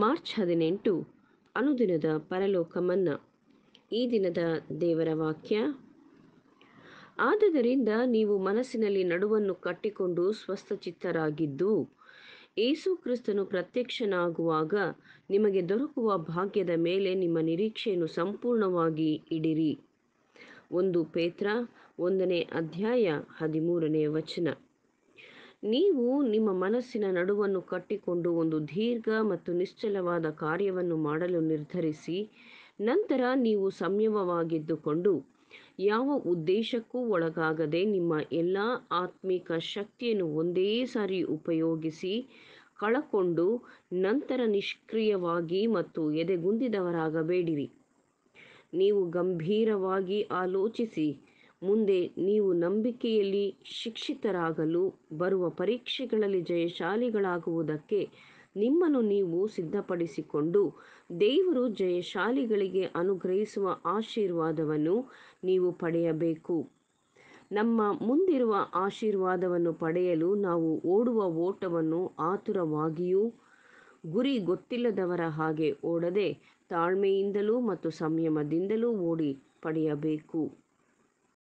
March ಹದಿನೆಂಟು ಅನುದಿನದ ಪರಲೋಕ ಈ ದಿನದ ದೇವರ ವಾಕ್ಯ ಆದ್ದರಿಂದ ನೀವು ಮನಸ್ಸಿನಲ್ಲಿ ನಡುವನ್ನು ಕಟ್ಟಿಕೊಂಡು ಸ್ವಸ್ಥಚಿತ್ತರಾಗಿದ್ದು ಏಸು ಕ್ರಿಸ್ತನು ಪ್ರತ್ಯಕ್ಷನಾಗುವಾಗ ನಿಮಗೆ ದೊರಕುವ ಭಾಗ್ಯದ ಮೇಲೆ ನಿಮ್ಮ ನಿರೀಕ್ಷೆಯನ್ನು ಸಂಪೂರ್ಣವಾಗಿ ಇಡಿರಿ ಒಂದು ಪೇತ್ರ ಒಂದನೇ ಅಧ್ಯಾಯ ಹದಿಮೂರನೇ ವಚನ ನೀವು ನಿಮ್ಮ ಮನಸ್ಸಿನ ನಡುವನ್ನು ಕಟ್ಟಿಕೊಂಡು ಒಂದು ದೀರ್ಘ ಮತ್ತು ನಿಶ್ಚಲವಾದ ಕಾರ್ಯವನ್ನು ಮಾಡಲು ನಿರ್ಧರಿಸಿ ನಂತರ ನೀವು ಸಂಯಮವಾಗಿದ್ದುಕೊಂಡು ಯಾವ ಉದ್ದೇಶಕ್ಕೂ ಒಳಗಾಗದೆ ನಿಮ್ಮ ಎಲ್ಲ ಆತ್ಮಿಕ ಶಕ್ತಿಯನ್ನು ಒಂದೇ ಸಾರಿ ಉಪಯೋಗಿಸಿ ಕಳಕೊಂಡು ನಂತರ ನಿಷ್ಕ್ರಿಯವಾಗಿ ಮತ್ತು ಎದೆಗುಂದಿದವರಾಗಬೇಡಿರಿ ನೀವು ಗಂಭೀರವಾಗಿ ಆಲೋಚಿಸಿ ಮುಂದೆ ನೀವು ನಂಬಿಕೆಯಲ್ಲಿ ಶಿಕ್ಷಿತರಾಗಲು ಬರುವ ಪರೀಕ್ಷೆಗಳಲ್ಲಿ ಜಯಶಾಲಿಗಳಾಗುವುದಕ್ಕೆ ನಿಮ್ಮನ್ನು ನೀವು ಸಿದ್ಧಪಡಿಸಿಕೊಂಡು ದೇವರು ಜಯಶಾಲಿಗಳಿಗೆ ಅನುಗ್ರಹಿಸುವ ಆಶೀರ್ವಾದವನ್ನು ನೀವು ಪಡೆಯಬೇಕು ನಮ್ಮ ಮುಂದಿರುವ ಆಶೀರ್ವಾದವನ್ನು ಪಡೆಯಲು ನಾವು ಓಡುವ ಓಟವನ್ನು ಆತುರವಾಗಿಯೂ ಗುರಿ ಗೊತ್ತಿಲ್ಲದವರ ಹಾಗೆ ಓಡದೆ ತಾಳ್ಮೆಯಿಂದಲೂ ಮತ್ತು ಸಂಯಮದಿಂದಲೂ ಓಡಿ ಪಡೆಯಬೇಕು